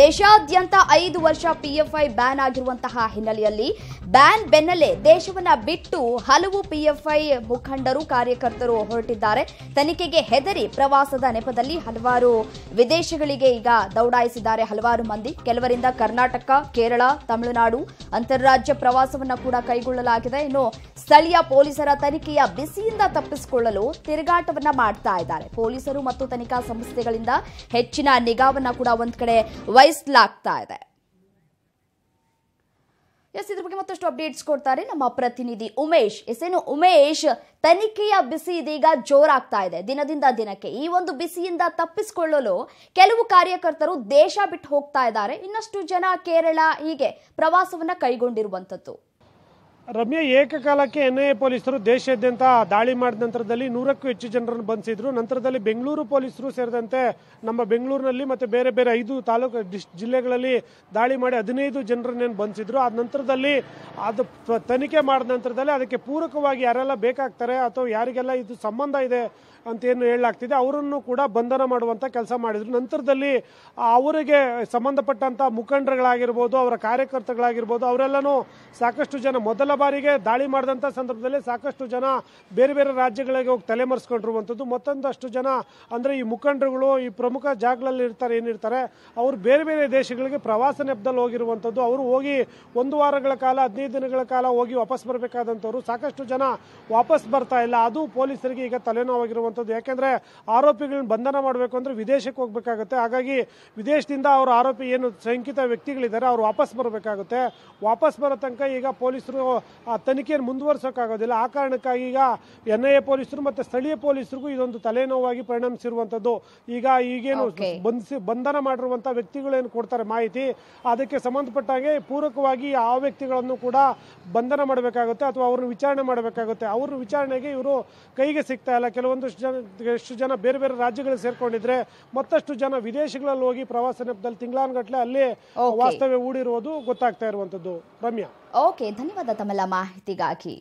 ದೇಶಾದ್ಯಂತ ಐದು ವರ್ಷ ಪಿಎಫ್ಐ ಬ್ಯಾನ್ ಆಗಿರುವಂತಹ ಹಿನ್ನೆಲೆಯಲ್ಲಿ ಬ್ಯಾನ್ ಬೆನ್ನಲ್ಲೇ ದೇಶವನ್ನ ಬಿಟ್ಟು ಹಲವು ಪಿಎಫ್ಐ ಮುಖಂಡರು ಕಾರ್ಯಕರ್ತರು ಹೊರಟಿದ್ದಾರೆ ತನಿಖೆಗೆ ಹೆದರಿ ಪ್ರವಾಸದ ನೆಪದಲ್ಲಿ ಹಲವಾರು ವಿದೇಶಗಳಿಗೆ ಈಗ ದೌಡಾಯಿಸಿದ್ದಾರೆ ಹಲವಾರು ಮಂದಿ ಕೆಲವರಿಂದ ಕರ್ನಾಟಕ ಕೇರಳ ತಮಿಳುನಾಡು ಅಂತಾರಾಜ್ಯ ಪ್ರವಾಸವನ್ನ ಕೂಡ ಕೈಗೊಳ್ಳಲಾಗಿದೆ ಇನ್ನು ಸ್ಥಳೀಯ ಪೊಲೀಸರ ತನಿಖೆಯ ಬಿಸಿಯಿಂದ ತಪ್ಪಿಸಿಕೊಳ್ಳಲು ತಿರುಗಾಟವನ್ನ ಮಾಡ್ತಾ ಇದ್ದಾರೆ ಪೊಲೀಸರು ಮತ್ತು ತನಿಖಾ ಸಂಸ್ಥೆಗಳಿಂದ ಹೆಚ್ಚಿನ ನಿಗಾವನ್ನ ಕೂಡ ಒಂದ್ ಕಡೆ ಬಯಸಲಾಗ್ತಾ ಇದೆ ಎಸ್ ಇದ್ರ ಬಗ್ಗೆ ಮತ್ತಷ್ಟು ಅಪ್ಡೇಟ್ಸ್ ಕೊಡ್ತಾರೆ ನಮ್ಮ ಪ್ರತಿನಿಧಿ ಉಮೇಶ್ ಎಸ್ ಏನು ಉಮೇಶ್ ತನಿಖೆಯ ಬಿಸಿ ಇದೀಗ ಜೋರಾಗ್ತಾ ಇದೆ ದಿನದಿಂದ ದಿನಕ್ಕೆ ಈ ಒಂದು ಬಿಸಿಯಿಂದ ತಪ್ಪಿಸಿಕೊಳ್ಳಲು ಕೆಲವು ಕಾರ್ಯಕರ್ತರು ದೇಶ ಬಿಟ್ಟು ಹೋಗ್ತಾ ಇದ್ದಾರೆ ಇನ್ನಷ್ಟು ಜನ ಕೇರಳ ಹೀಗೆ ಪ್ರವಾಸವನ್ನ ಕೈಗೊಂಡಿರುವಂಥದ್ದು ರಮ್ಯಾ ಏಕಕಾಲಕ್ಕೆ ಎನ್ ಐ ಎ ಪೊಲೀಸರು ದೇಶಾದ್ಯಂತ ದಾಳಿ ಮಾಡಿದ ನಂತರದಲ್ಲಿ ನೂರಕ್ಕೂ ಹೆಚ್ಚು ಜನರನ್ನು ಬಂಧಿಸಿದ್ರು ನಂತರದಲ್ಲಿ ಬೆಂಗಳೂರು ಪೊಲೀಸರು ಸೇರಿದಂತೆ ನಮ್ಮ ಬೆಂಗಳೂರಿನಲ್ಲಿ ಮತ್ತು ಬೇರೆ ಬೇರೆ ಐದು ತಾಲೂಕು ಜಿಲ್ಲೆಗಳಲ್ಲಿ ದಾಳಿ ಮಾಡಿ ಹದಿನೈದು ಜನರನ್ನೇನು ಬಂಧಿಸಿದ್ರು ಆ ನಂತರದಲ್ಲಿ ಅದು ತನಿಖೆ ಮಾಡಿದ ನಂತರದಲ್ಲಿ ಅದಕ್ಕೆ ಪೂರಕವಾಗಿ ಯಾರೆಲ್ಲ ಬೇಕಾಗ್ತಾರೆ ಅಥವಾ ಯಾರಿಗೆಲ್ಲ ಇದು ಸಂಬಂಧ ಇದೆ ಅಂತ ಏನು ಹೇಳಲಾಗ್ತಿದೆ ಅವರನ್ನು ಕೂಡ ಬಂಧನ ಮಾಡುವಂಥ ಕೆಲಸ ಮಾಡಿದರು ನಂತರದಲ್ಲಿ ಅವರಿಗೆ ಸಂಬಂಧಪಟ್ಟಂಥ ಮುಖಂಡರುಗಳಾಗಿರ್ಬೋದು ಅವರ ಕಾರ್ಯಕರ್ತಗಳಾಗಿರ್ಬೋದು ಅವರೆಲ್ಲನೂ ಸಾಕಷ್ಟು ಜನ ಮೊದಲ ಬಾರಿಗೆ ದಾಳಿ ಮಾಡಿದಂಥ ಸಂದರ್ಭದಲ್ಲಿ ಸಾಕಷ್ಟು ಜನ ಬೇರೆ ಬೇರೆ ರಾಜ್ಯಗಳಿಗೆ ಹೋಗಿ ತಲೆಮರೆಸ್ಕೊಂಡಿರುವಂಥದ್ದು ಮತ್ತೊಂದಷ್ಟು ಜನ ಅಂದರೆ ಈ ಮುಖಂಡರುಗಳು ಈ ಪ್ರಮುಖ ಜಾಗಗಳಲ್ಲಿ ಇರ್ತಾರೆ ಏನಿರ್ತಾರೆ ಅವರು ಬೇರೆ ಬೇರೆ ದೇಶಗಳಿಗೆ ಪ್ರವಾಸ ನೆಪದಲ್ಲಿ ಹೋಗಿರುವಂಥದ್ದು ಅವರು ಹೋಗಿ ಒಂದು ವಾರಗಳ ಕಾಲ ಹದಿನೈದು ದಿನಗಳ ಕಾಲ ಹೋಗಿ ವಾಪಸ್ ಬರಬೇಕಾದಂಥವ್ರು ಸಾಕಷ್ಟು ಜನ ವಾಪಸ್ ಬರ್ತಾ ಇಲ್ಲ ಅದು ಪೊಲೀಸರಿಗೆ ಈಗ ತಲೆನೋವಾಗಿರುವಂಥದ್ದು ಯಾಕೆಂದರೆ ಆರೋಪಿಗಳನ್ನ ಬಂಧನ ಮಾಡಬೇಕು ಅಂದರೆ ವಿದೇಶಕ್ಕೆ ಹೋಗಬೇಕಾಗುತ್ತೆ ಹಾಗಾಗಿ ವಿದೇಶದಿಂದ ಅವರ ಆರೋಪಿ ಏನು ಶಂಕಿತ ವ್ಯಕ್ತಿಗಳಿದ್ದಾರೆ ಅವ್ರು ವಾಪಸ್ ಬರಬೇಕಾಗುತ್ತೆ ವಾಪಸ್ ಬರೋ ತನಕ ಈಗ ಪೊಲೀಸರು ಆ ತನಿಖೆಯನ್ನು ಮುಂದುವರ್ಸೋಕ್ಕಾಗೋದಿಲ್ಲ ಆ ಕಾರಣಕ್ಕಾಗಿ ಈಗ ಎನ್ ಐ ಎ ಪೊಲೀಸರು ಮತ್ತು ಸ್ಥಳೀಯ ಪೊಲೀಸರಿಗೂ ಇದೊಂದು ತಲೆನೋವಾಗಿ ಪರಿಣಮಿಸಿರುವಂಥದ್ದು ಈಗ ಈಗೇನು ಬಂಧಿಸಿ ಬಂಧನ ಮಾಡಿರುವಂಥ ವ್ಯಕ್ತಿಗಳೇನು ಕೊಡ್ತಾರೆ ಮಾಹಿತಿ ಅದಕ್ಕೆ ಸಂಬಂಧಪಟ್ಟಾಗೆ ಪೂರಕವಾಗಿ ಆ ವ್ಯಕ್ತಿಗಳನ್ನು ಕೂಡ ಬಂಧನ ಮಾಡಬೇಕಾಗುತ್ತೆ ಅಥವಾ ಅವ್ರನ್ನ ವಿಚಾರಣೆ ಮಾಡಬೇಕಾಗುತ್ತೆ ಅವ್ರ ವಿಚಾರಣೆಗೆ ಇವರು ಕೈಗೆ ಸಿಗ್ತಾ ಇಲ್ಲ ಕೆಲವೊಂದಷ್ಟು ಜನ ಎಷ್ಟು ಜನ ಬೇರೆ ಬೇರೆ ರಾಜ್ಯಗಳಿಗೆ ಸೇರ್ಕೊಂಡಿದ್ರೆ ಮತ್ತಷ್ಟು ಜನ ವಿದೇಶಗಳಲ್ಲಿ ಹೋಗಿ ಪ್ರವಾಸ ನೆಪದಲ್ಲಿ ಗಟ್ಟಲೆ ಅಲ್ಲಿ ವಾಸ್ತವ್ಯ ಹೂಡಿರೋದು ಗೊತ್ತಾಗ್ತಾ ಇರುವಂತದ್ದು ರಮ್ಯಾ ಓಕೆ ಧನ್ಯವಾದ ತಮ್ಮೆಲ್ಲ ಮಾಹಿತಿಗಾಗಿ